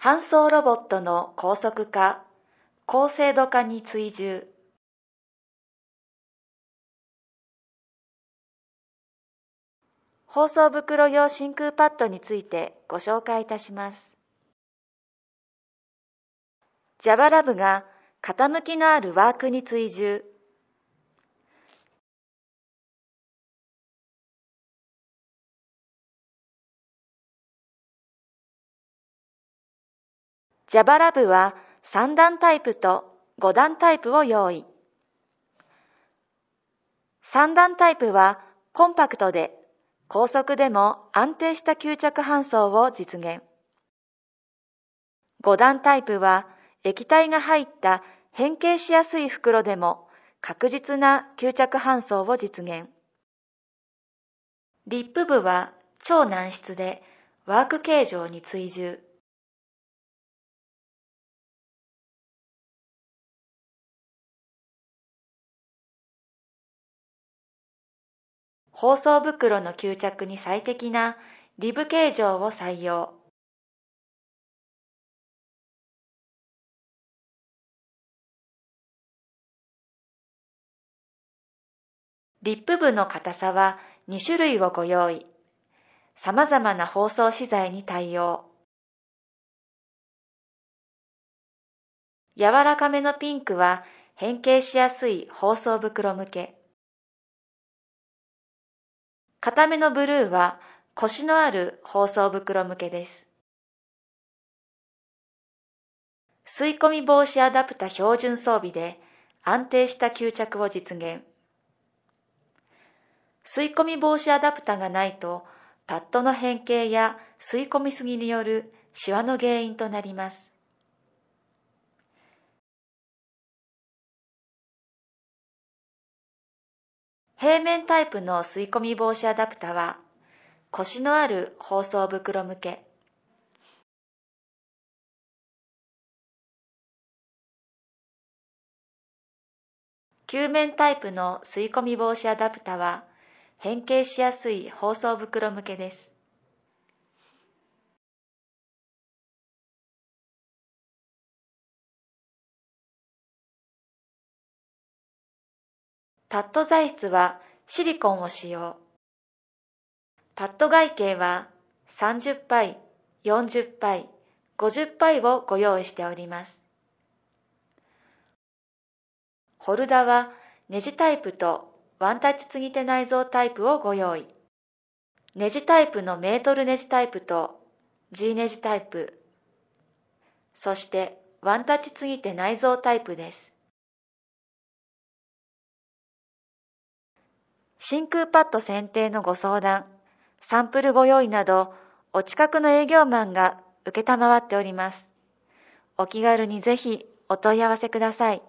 搬送ロボットの高速化、高精度化に追従。放送袋用真空パッドについてご紹介いたします。ジャバラ l が傾きのあるワークに追従。ジャバラ部は3段タイプと5段タイプを用意。3段タイプはコンパクトで高速でも安定した吸着搬送を実現。5段タイプは液体が入った変形しやすい袋でも確実な吸着搬送を実現。リップ部は超軟質でワーク形状に追従。包装袋の吸着に最適なリブ形状を採用。リップ部の硬さは2種類をご用意。様々な包装資材に対応。柔らかめのピンクは変形しやすい包装袋向け。固めのブルーは腰のある包装袋向けです。吸い込み防止アダプタ標準装備で安定した吸着を実現。吸い込み防止アダプタがないとパッドの変形や吸い込みすぎによるシワの原因となります。平面タイプの吸い込み防止アダプタは腰のある包装袋向け球面タイプの吸い込み防止アダプタは変形しやすい包装袋向けですパット材質はシリコンを使用。パッド外径は30杯、40杯、50杯をご用意しております。ホルダはネジタイプとワンタッチ継ぎ手内蔵タイプをご用意。ネジタイプのメートルネジタイプと G ネジタイプ、そしてワンタッチ継ぎ手内蔵タイプです。真空パッド選定のご相談、サンプルご用意など、お近くの営業マンが受けたまわっております。お気軽にぜひお問い合わせください。